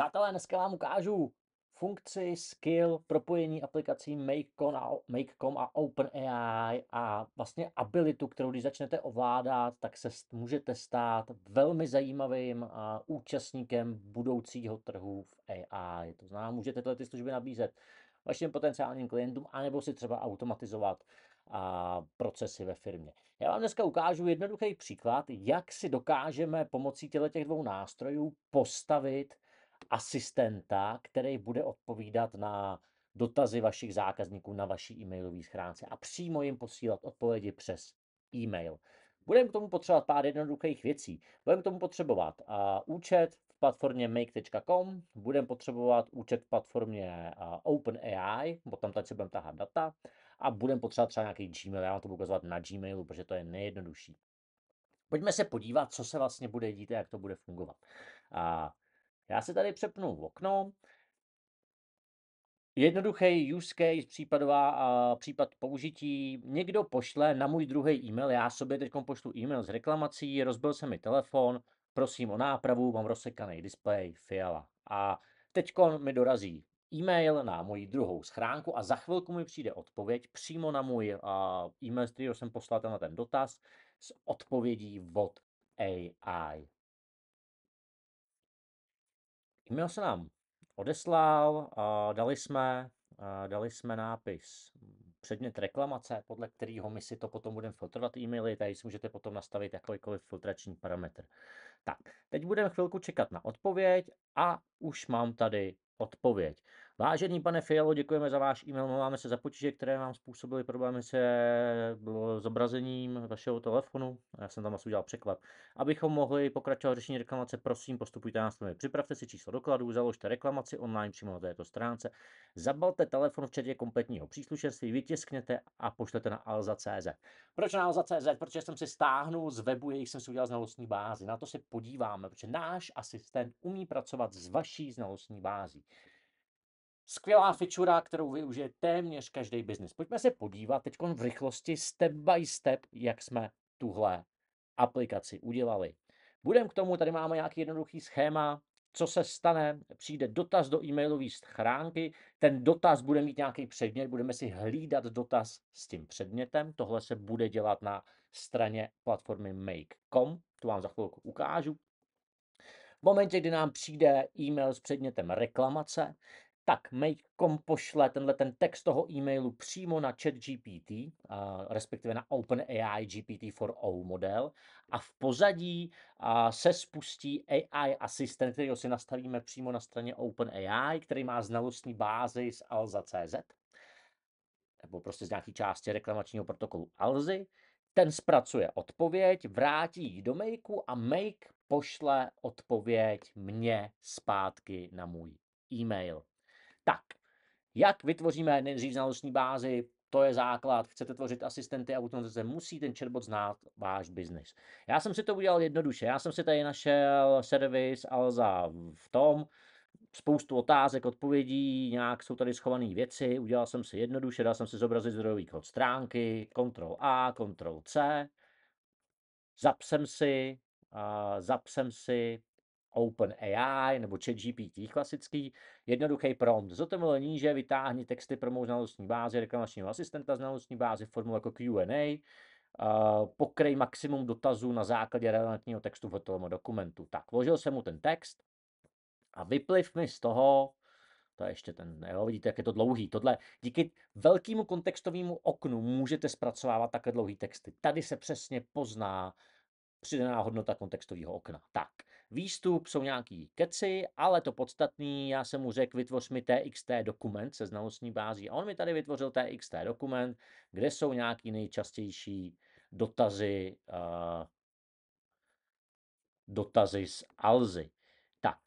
Přátelé, dneska vám ukážu funkci, skill, propojení aplikací Make.com a OpenAI a vlastně abilitu, kterou když začnete ovládat, tak se můžete stát velmi zajímavým účastníkem budoucího trhu v AI. To znamená, můžete tyto služby nabízet vašim potenciálním klientům, anebo si třeba automatizovat a procesy ve firmě. Já vám dneska ukážu jednoduchý příklad, jak si dokážeme pomocí těchto dvou nástrojů postavit asistenta, který bude odpovídat na dotazy vašich zákazníků na vaší e-mailové schránce a přímo jim posílat odpovědi přes e-mail. Budeme k tomu potřebovat pár jednoduchých věcí. Budeme k tomu potřebovat uh, účet v platformě make.com, budeme potřebovat účet v platformě uh, OpenAI, bo tam tady se budeme tahat data, a budeme potřebovat třeba nějaký Gmail, já vám to budu ukazovat na Gmailu, protože to je nejjednodušší. Pojďme se podívat, co se vlastně bude dít a jak to bude fungovat. A já se tady přepnu v okno. Jednoduchý use case, případová, a případ použití. Někdo pošle na můj druhý e-mail, já sobě teď pošlu e-mail s reklamací, rozbil se mi telefon, prosím o nápravu, mám rozsekaný displej, fiala. A teď mi dorazí e-mail na moji druhou schránku a za chvilku mi přijde odpověď přímo na můj e-mail, z kterého jsem poslal na ten dotaz, s odpovědí od AI e-mail se nám odeslal, a dali jsme, a dali jsme nápis předmět reklamace, podle kterého my si to potom budeme filtrovat e-maily, tady si můžete potom nastavit jakýkoliv filtrační parametr. Tak, teď budeme chvilku čekat na odpověď a už mám tady odpověď. Vážený pane Fialo, děkujeme za váš e-mail. Máme se za potíže, které vám způsobily problémy se zobrazením vašeho telefonu. Já jsem tam asi udělal překlad. Abychom mohli pokračovat řešení reklamace, prosím, postupujte tomu. Připravte si číslo dokladů, založte reklamaci online přímo na této stránce, zabalte telefon včetně kompletního příslušenství, vytiskněte a pošlete na alza.cz. Proč na alza.cz? Protože jsem si stáhnul z webu, jejich jsem si udělal znalostní bázi. Na to se podíváme, protože náš asistent umí pracovat s vaší znalostní bází. Skvělá fičura, kterou využije téměř každý biznis. Pojďme se podívat teď v rychlosti step by step, jak jsme tuhle aplikaci udělali. Budem k tomu, tady máme nějaký jednoduchý schéma, co se stane, přijde dotaz do e-mailové schránky, ten dotaz bude mít nějaký předmět, budeme si hlídat dotaz s tím předmětem, tohle se bude dělat na straně platformy make.com, to vám za chvilku ukážu. V momentě, kdy nám přijde e-mail s předmětem reklamace, tak Makecom pošle tenhle ten text toho e-mailu přímo na chat GPT, uh, respektive na OpenAI GPT-4o model a v pozadí uh, se spustí AI asistent, který si nastavíme přímo na straně OpenAI, který má znalostní bázi z alza.cz nebo prostě z nějaké části reklamačního protokolu Alzy. Ten zpracuje odpověď, vrátí ji do Makeu a Make pošle odpověď mně zpátky na můj e-mail. Tak, jak vytvoříme nejdřív znalostní bázi, to je základ. Chcete tvořit asistenty a automatizace, musí ten chatbot znát váš biznis. Já jsem si to udělal jednoduše. Já jsem si tady našel servis Alza v tom, spoustu otázek, odpovědí, nějak jsou tady schované věci, udělal jsem si jednoduše, dal jsem si zobrazit zdrojový kód stránky, Ctrl A, Ctrl C, zapsem si, uh, zapsem si OpenAI nebo ChatGPT klasický, jednoduchý prompt. ZTML níže vytáhni texty pro mou znalostní bázi, reklamačního asistenta znalostní bázi, formu jako Q&A, uh, pokryj maximum dotazů na základě relevantního textu v hotovém dokumentu. Tak, vložil jsem mu ten text a vypliv mi z toho to je ještě ten, jo, vidíte, jak je to dlouhý. Tohle díky velkému kontextovému oknu můžete zpracovávat také dlouhý texty. Tady se přesně pozná, přidaná hodnota kontextového okna. Tak, výstup jsou nějaký keci, ale to podstatný, já jsem mu řekl, vytvoř mi TXT dokument se znalostní bází a on mi tady vytvořil TXT dokument, kde jsou nějaký nejčastější dotazy, uh, dotazy z Alzy. Tak,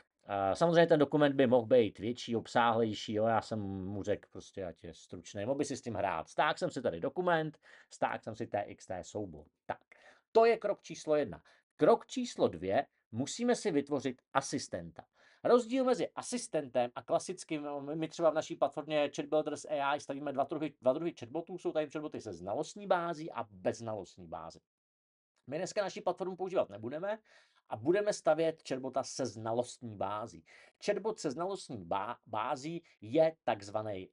uh, samozřejmě ten dokument by mohl být větší, obsáhlejší, jo, já jsem mu řekl prostě, ať je stručný, mohl by si s tím hrát. Stáhl jsem si tady dokument, stáhl jsem si TXT soubor. Tak, to je krok číslo jedna. Krok číslo dvě, musíme si vytvořit asistenta. Rozdíl mezi asistentem a klasickým, no, my třeba v naší platformě Chatbuilders AI stavíme dva druhy, dva druhy chatbotů, jsou tady chatboty se znalostní bází a znalostní bází. My dneska naší platformu používat nebudeme a budeme stavět chatbota se znalostní bází. Chatbot se znalostní bá, bází je takzvaný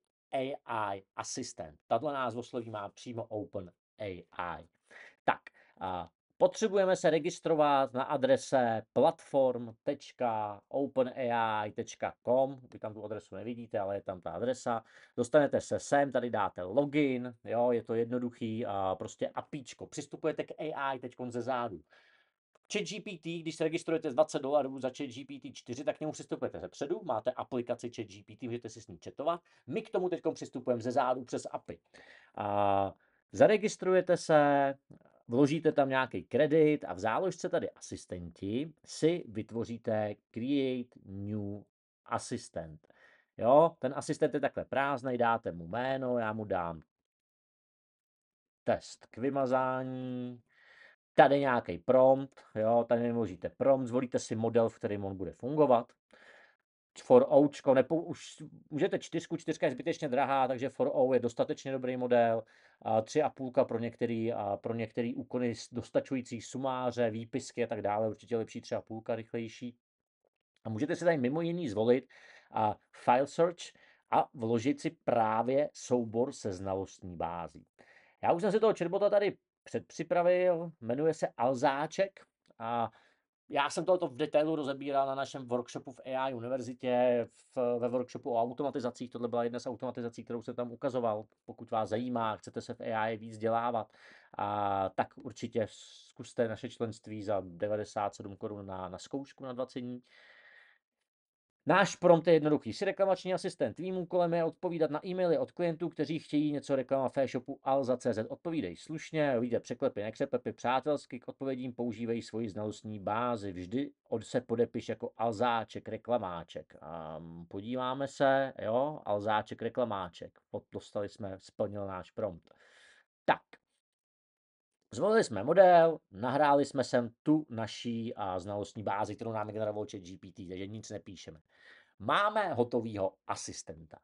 AI asistent. Tato sloví má přímo Open AI. Tak, a potřebujeme se registrovat na adrese platform.openai.com, vy tam tu adresu nevidíte, ale je tam ta adresa, dostanete se sem, tady dáte login, jo, je to jednoduchý, a prostě apíčko. přistupujete k AI teď ze zádu. ChatGPT, když se registrujete z 20 dolarů za ChatGPT 4, tak k němu přistupujete ze předu, máte aplikaci ChatGPT, můžete si s ní četovat. My k tomu teď přistupujeme ze zádu přes API. A zaregistrujete se, vložíte tam nějaký kredit a v záložce tady asistenti si vytvoříte Create New Assistant. Jo, ten asistent je takhle prázdný, dáte mu jméno, já mu dám test k vymazání, tady nějaký prompt, jo, tady vložíte prompt, zvolíte si model, v kterém on bude fungovat, for Oučko, nepo, už můžete čtyřku, čtyřka je zbytečně drahá, takže for O je dostatečně dobrý model, a tři a půlka pro některý, a pro některý úkony dostačující sumáře, výpisky a tak dále, určitě lepší tři a půlka, rychlejší. A můžete si tady mimo jiný zvolit a file search a vložit si právě soubor se znalostní bází. Já už jsem si toho čerbota tady předpřipravil, jmenuje se Alzáček a já jsem tohoto v detailu rozebíral na našem workshopu v AI univerzitě, v, ve workshopu o automatizacích. Tohle byla jedna z automatizací, kterou jsem tam ukazoval. Pokud vás zajímá, chcete se v AI víc dělávat, a, tak určitě zkuste naše členství za 97 korun na, na zkoušku na 20 dní. Náš prompt je jednoduchý. Jsi reklamační asistent. Tvým úkolem je odpovídat na e-maily od klientů, kteří chtějí něco reklama v e-shopu alza.cz. Odpovídej slušně, lidé překlepy, nekřepepy, přátelsky k odpovědím používej svoji znalostní bázi. Vždy od se podepiš jako alzáček, reklamáček. Um, podíváme se, jo, alzáček, reklamáček. Dostali jsme, splnil náš prompt. Tak, Zvolili jsme model, nahráli jsme sem tu naší a znalostní bázi, kterou nám generoval chat GPT, takže nic nepíšeme. Máme hotovýho asistenta.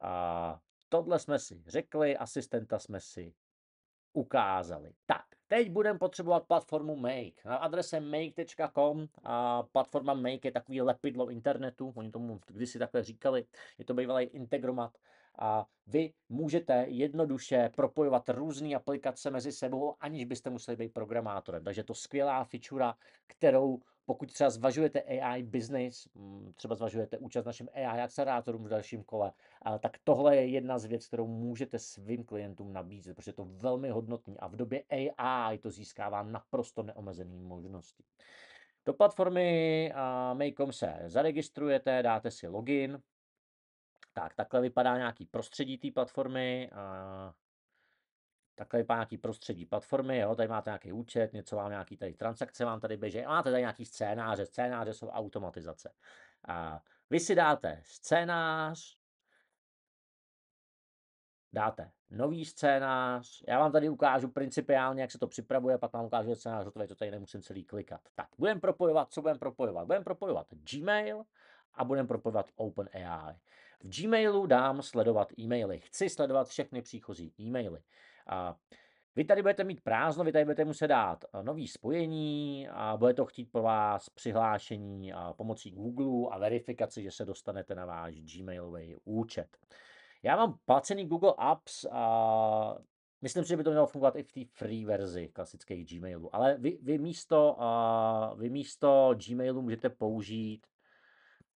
A tohle jsme si řekli, asistenta jsme si ukázali. Tak, teď budeme potřebovat platformu Make. Na adrese make.com a platforma Make je takový lepidlo internetu, oni tomu kdysi takhle říkali, je to bývalý integromat, a vy můžete jednoduše propojovat různé aplikace mezi sebou, aniž byste museli být programátorem. Takže to skvělá fičura, kterou pokud třeba zvažujete AI business, mm, třeba zvažujete účast našim AI akcelerátorům v dalším kole, tak tohle je jedna z věcí, kterou můžete svým klientům nabízet, protože je to velmi hodnotný a v době AI to získává naprosto neomezené možnosti. Do platformy Makeom se zaregistrujete, dáte si login, tak, takhle vypadá nějaký prostředí té platformy. A takhle vypadá nějaký prostředí platformy, jo, tady máte nějaký účet, něco vám nějaký tady transakce vám tady běží, a máte tady nějaký scénáře, scénáře jsou automatizace. A vy si dáte scénář, dáte nový scénář, já vám tady ukážu principiálně, jak se to připravuje, pak vám ukážu scénář, hotový, to tady nemusím celý klikat. Tak, budeme propojovat, co budeme propojovat? Budeme propojovat Gmail a budeme propojovat OpenAI. V Gmailu dám sledovat e-maily. Chci sledovat všechny příchozí e-maily. A vy tady budete mít prázdno, vy tady budete muset dát eh, nový spojení a bude to chtít po vás přihlášení pomocí Google a verifikaci, že se dostanete na váš Gmailový účet. Já mám placený Google Apps a myslím si, že by to mělo fungovat i v té free verzi klasických Gmailu, ale vy, vy, místo, eh, vy místo Gmailu můžete použít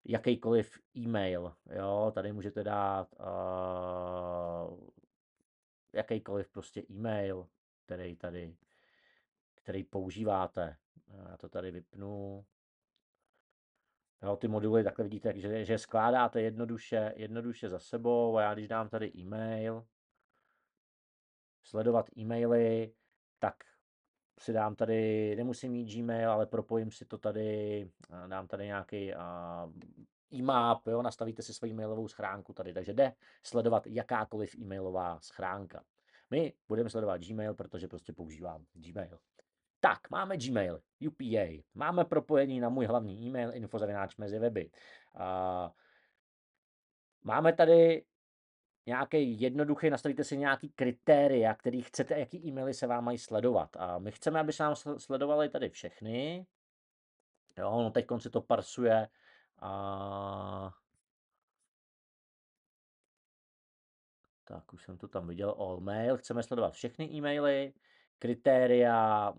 jakýkoliv e-mail. Jo, tady můžete dát uh, jakýkoliv prostě e-mail, který tady, který používáte. Já to tady vypnu. Jo, ty moduly takhle vidíte, že, že skládáte jednoduše, jednoduše za sebou a já když dám tady e-mail, sledovat e-maily, tak přidám tady, nemusím mít Gmail, ale propojím si to tady, eh, dám tady nějaký eh, e-map, jo, nastavíte si svoji mailovou schránku tady, takže jde sledovat jakákoliv e-mailová schránka. My budeme sledovat Gmail, protože prostě používám Gmail. Tak, máme Gmail, UPA, máme propojení na můj hlavní e-mail info mezi weby. Uh, máme tady nějaký jednoduchý, nastavíte si nějaký kritéria, který chcete, jaký e-maily se vám mají sledovat. A my chceme, aby se nám sledovali tady všechny. Jo, no teď konci to parsuje. A... Tak, už jsem to tam viděl, all mail. Chceme sledovat všechny e-maily, kritéria,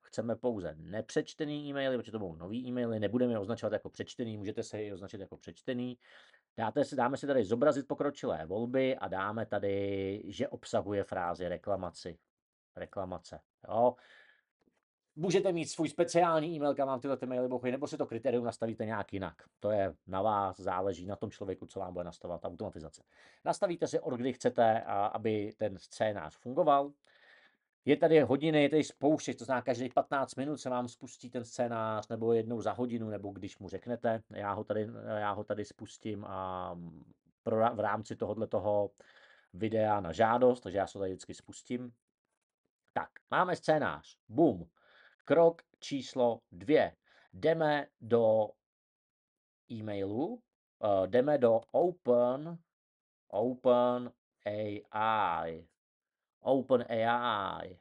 chceme pouze nepřečtený e-maily, protože to budou nový e-maily, nebudeme je označovat jako přečtený, můžete se je označit jako přečtený. Dáte si, dáme si tady zobrazit pokročilé volby a dáme tady, že obsahuje frázi reklamaci. Reklamace. Jo. Můžete mít svůj speciální e-mail, kam vám tyhle ty maily bouchy, nebo si to kritérium nastavíte nějak jinak. To je na vás, záleží na tom člověku, co vám bude nastavovat automatizace. Nastavíte si, od kdy chcete, aby ten scénář fungoval. Je tady hodiny, je tady spoušť, to znamená každý, 15 minut se vám spustí ten scénář, nebo jednou za hodinu, nebo když mu řeknete, já ho tady, já ho tady spustím a pro, v rámci tohohle toho videa na žádost, takže já se to tady vždycky spustím. Tak, máme scénář. Bum. Krok číslo dvě. Jdeme do e-mailu, eh, jdeme do open, open AI. OpenAI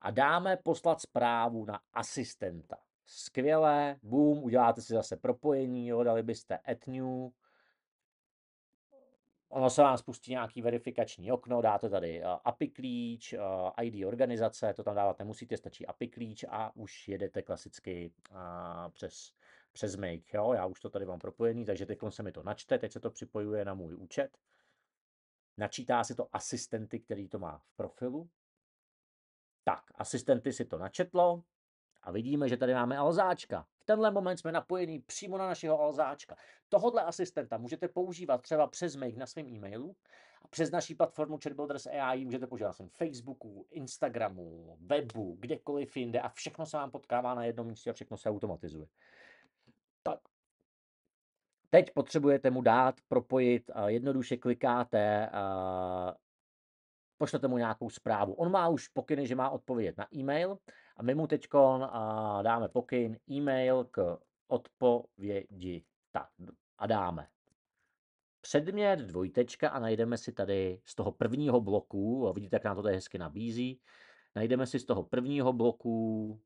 a dáme poslat zprávu na asistenta. Skvělé, boom, uděláte si zase propojení, jo, dali byste etňu, ono se vám spustí nějaký verifikační okno, dáte tady eh, API klíč, eh, ID organizace, to tam dávat nemusíte, stačí API klíč a už jedete klasicky eh, přes, přes Make. Jo? Já už to tady mám propojený, takže teď se mi to načte, teď se to připojuje na můj účet načítá si to asistenty, který to má v profilu. Tak, asistenty si to načetlo a vidíme, že tady máme Alzáčka. V tenhle moment jsme napojení přímo na našeho Alzáčka. Tohodle asistenta můžete používat třeba přes mail na svém e-mailu a přes naší platformu Chatbuilders AI můžete používat na svém Facebooku, Instagramu, webu, kdekoliv jinde a všechno se vám potkává na jednom místě a všechno se automatizuje. Teď potřebujete mu dát, propojit, jednoduše klikáte, pošlete mu nějakou zprávu. On má už pokyny, že má odpovědět na e-mail a my mu teď dáme pokyn e-mail k odpovědi. Tak a dáme předmět, dvojtečka a najdeme si tady z toho prvního bloku, vidíte, jak nám to tady hezky nabízí, najdeme si z toho prvního bloku,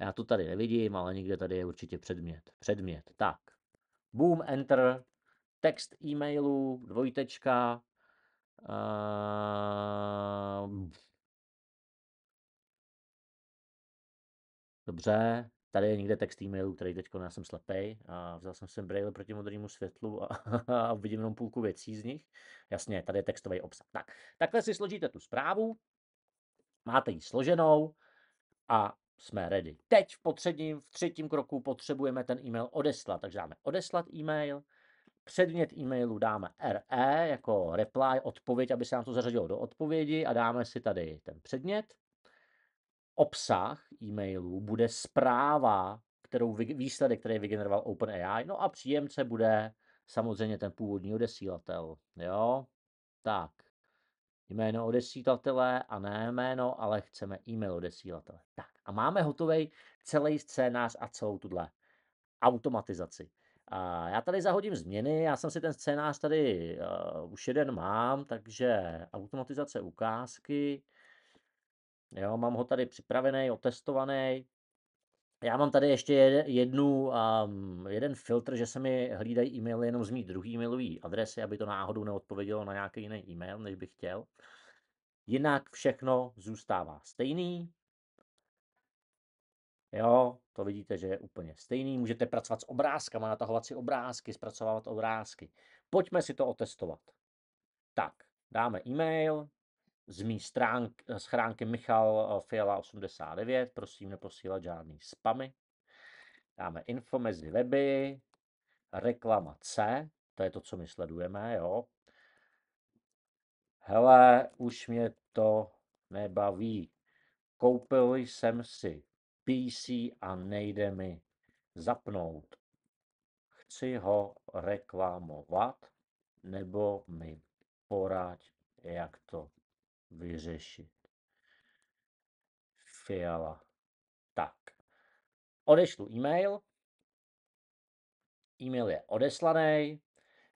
já to tady nevidím, ale někde tady je určitě předmět, předmět, tak boom, enter, text e-mailu, dvojtečka, ehm, dobře, tady je někde text e-mailu, který teď já jsem slepej a vzal jsem sem braille proti modrému světlu a, a vidím jenom půlku věcí z nich. Jasně, tady je textový obsah. Tak, takhle si složíte tu zprávu, máte ji složenou a jsme ready. Teď v potředním, v třetím kroku potřebujeme ten e-mail odeslat, takže dáme odeslat e-mail, předmět e-mailu dáme RE jako reply, odpověď, aby se nám to zařadilo do odpovědi a dáme si tady ten předmět. Obsah e-mailu bude zpráva, kterou výsledek, který vygeneroval OpenAI, no a příjemce bude samozřejmě ten původní odesílatel, jo? Tak, jméno odesílatele a ne jméno, ale chceme e-mail odesílatele. Tak a máme hotový celý scénář a celou tuhle automatizaci. A já tady zahodím změny, já jsem si ten scénář tady uh, už jeden mám, takže automatizace ukázky, jo, mám ho tady připravený, otestovaný, já mám tady ještě jednu, um, jeden filtr, že se mi hlídají e-maily jenom z mý druhý e-mailový adresy, aby to náhodou neodpovědělo na nějaký jiný e-mail, než bych chtěl. Jinak všechno zůstává stejný. Jo, to vidíte, že je úplně stejný. Můžete pracovat s obrázkama, natahovat si obrázky, zpracovávat obrázky. Pojďme si to otestovat. Tak, dáme e-mail, z mý stránk, schránky Michal eh, Fiala 89, prosím neposílat žádný spamy. Dáme info mezi weby, reklama C, to je to, co my sledujeme, jo. Hele, už mě to nebaví. Koupil jsem si PC a nejde mi zapnout. Chci ho reklamovat, nebo mi poraď, jak to vyřešit. Fiala. Tak. Odešlu e-mail. E-mail je odeslaný.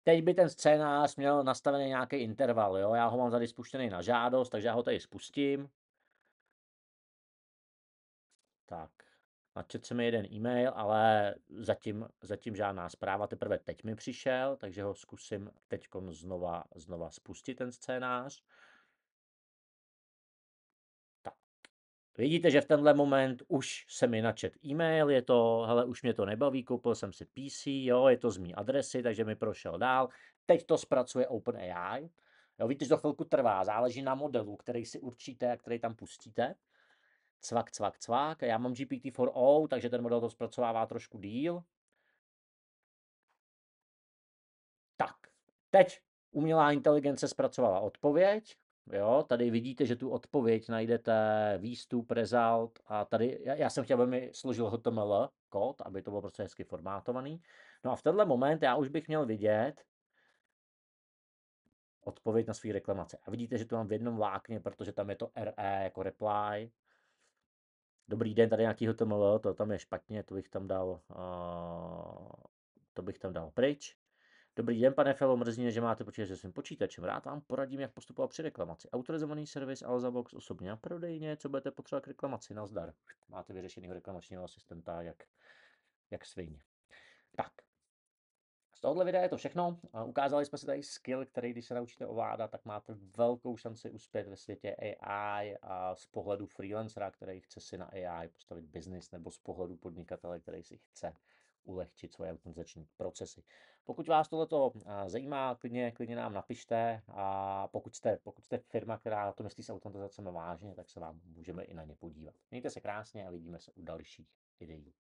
Teď by ten scénář měl nastavený nějaký interval. Jo? Já ho mám tady spuštěný na žádost, takže já ho tady spustím. Tak. Načet se mi jeden e-mail, ale zatím, zatím žádná zpráva teprve teď mi přišel, takže ho zkusím teď znova, znova spustit ten scénář. Vidíte, že v tenhle moment už se mi načet e-mail, je to, hele, už mě to nebaví, koupil jsem si PC, jo, je to z mý adresy, takže mi prošel dál. Teď to zpracuje OpenAI. Jo, víte, že to chvilku trvá, záleží na modelu, který si určíte a který tam pustíte. Cvak, cvak, cvak. Já mám GPT-4o, takže ten model to zpracovává trošku díl. Tak, teď umělá inteligence zpracovala odpověď, Jo, tady vidíte, že tu odpověď najdete výstup, result a tady, já, já jsem chtěl, aby mi složil HTML kód, aby to bylo prostě hezky formátovaný. No a v tenhle moment já už bych měl vidět odpověď na svý reklamace. A vidíte, že to mám v jednom vlákně, protože tam je to RE jako reply. Dobrý den, tady nějaký HTML, to tam je špatně, to bych tam dal, uh, to bych tam dal pryč. Dobrý den, pane Felo, mrzí mě, že máte počítač se svým počítačem. Rád vám poradím, jak postupovat při reklamaci. Autorizovaný servis Alzabox osobně a prodejně, co budete potřebovat k reklamaci. Nazdar. Máte vyřešeného reklamačního asistenta, jak, jak svině. Tak, z tohohle videa je to všechno. Ukázali jsme si tady skill, který když se naučíte ovládat, tak máte velkou šanci uspět ve světě AI a z pohledu freelancera, který chce si na AI postavit biznis, nebo z pohledu podnikatele, který si chce ulehčit svoje autentizační procesy. Pokud vás tohleto zajímá, klidně, klidně nám napište a pokud jste, pokud jste firma, která to myslí s automatizacemi vážně, tak se vám můžeme i na ně podívat. Mějte se krásně a vidíme se u dalších videí.